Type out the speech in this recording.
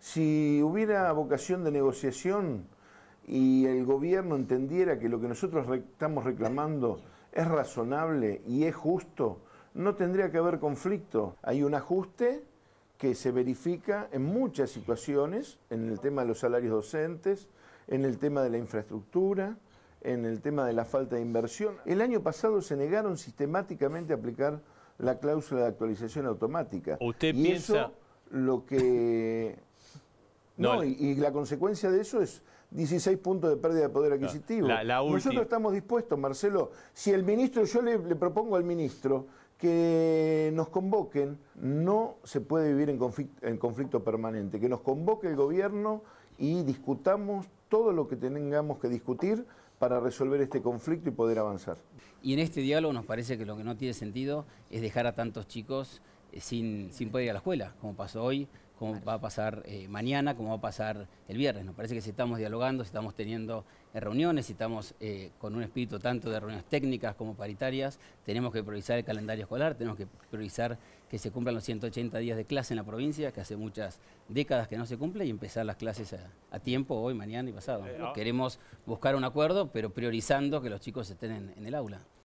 Si hubiera vocación de negociación y el gobierno entendiera que lo que nosotros estamos reclamando es razonable y es justo, no tendría que haber conflicto. Hay un ajuste que se verifica en muchas situaciones, en el tema de los salarios docentes, en el tema de la infraestructura, en el tema de la falta de inversión. El año pasado se negaron sistemáticamente a aplicar la cláusula de actualización automática. ¿Usted piensa... lo que no, y, la consecuencia de eso es 16 puntos de pérdida de poder adquisitivo. Nosotros estamos dispuestos, Marcelo, si el ministro, yo le, propongo al ministro que nos convoquen, no se puede vivir en conflicto, en conflicto permanente, que nos convoque el gobierno y discutamos todo lo que tengamos que discutir para resolver este conflicto y poder avanzar. Y en este diálogo nos parece que lo que no tiene sentido es dejar a tantos chicos eh, sin, sin poder ir a la escuela, como pasó hoy, cómo va a pasar eh, mañana, cómo va a pasar el viernes. Nos parece que si estamos dialogando, si estamos teniendo eh, reuniones, si estamos eh, con un espíritu tanto de reuniones técnicas como paritarias, tenemos que priorizar el calendario escolar, tenemos que priorizar que se cumplan los 180 días de clase en la provincia, que hace muchas décadas que no se cumple, y empezar las clases a, tiempo, hoy, mañana y pasado. Ah. Queremos buscar un acuerdo, pero priorizando que los chicos estén en el aula.